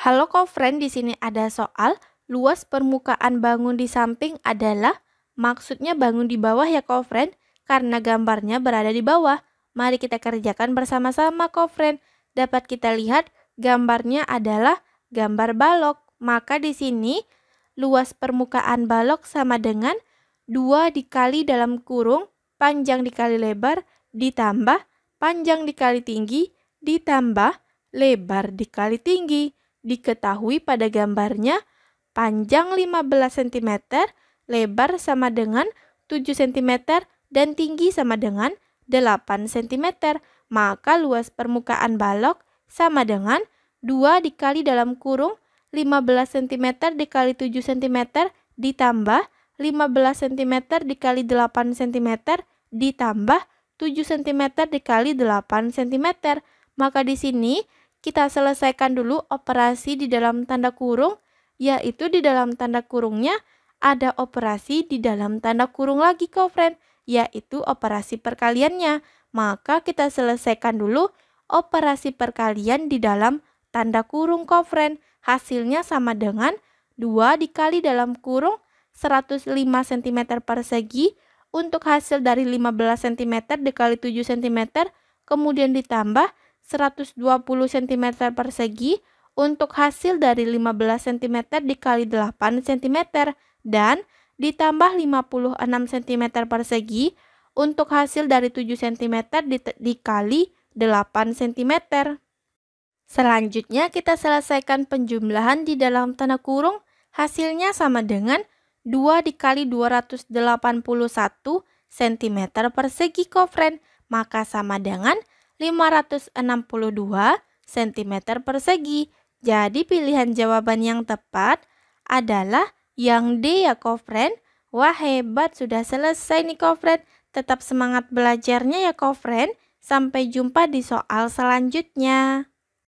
Halo kofren, di sini ada soal luas permukaan bangun di samping adalah maksudnya bangun di bawah ya kofren, karena gambarnya berada di bawah. Mari kita kerjakan bersama-sama kofren. Dapat kita lihat gambarnya adalah gambar balok. Maka di sini luas permukaan balok sama dengan 2 dikali dalam kurung panjang dikali lebar ditambah panjang dikali tinggi ditambah lebar dikali tinggi diketahui pada gambarnya panjang 15 cm, lebar sama dengan 7 cm, dan tinggi sama dengan 8 cm. Maka luas permukaan balok sama dengan 2 dikali dalam kurung 15 cm dikali 7 cm ditambah 15 cm dikali 8 cm ditambah 7 cm dikali 8 cm. Maka di sini kita selesaikan dulu operasi di dalam tanda kurung, yaitu di dalam tanda kurungnya ada operasi di dalam tanda kurung lagi, friend, yaitu operasi perkaliannya. Maka kita selesaikan dulu operasi perkalian di dalam tanda kurung, friend. Hasilnya sama dengan 2 dikali dalam kurung 105 cm persegi untuk hasil dari 15 cm dikali 7 cm kemudian ditambah 120 cm persegi untuk hasil dari 15 cm dikali 8 cm dan ditambah 56 cm persegi untuk hasil dari 7 cm dikali 8 cm. Selanjutnya kita selesaikan penjumlahan di dalam tanda kurung hasilnya sama dengan 2 dikali 281 cm persegi kofren maka sama dengan 562 cm persegi. Jadi pilihan jawaban yang tepat adalah yang D ya Kofren. Wah hebat sudah selesai nih Kofren. Tetap semangat belajarnya ya Kofren. Sampai jumpa di soal selanjutnya.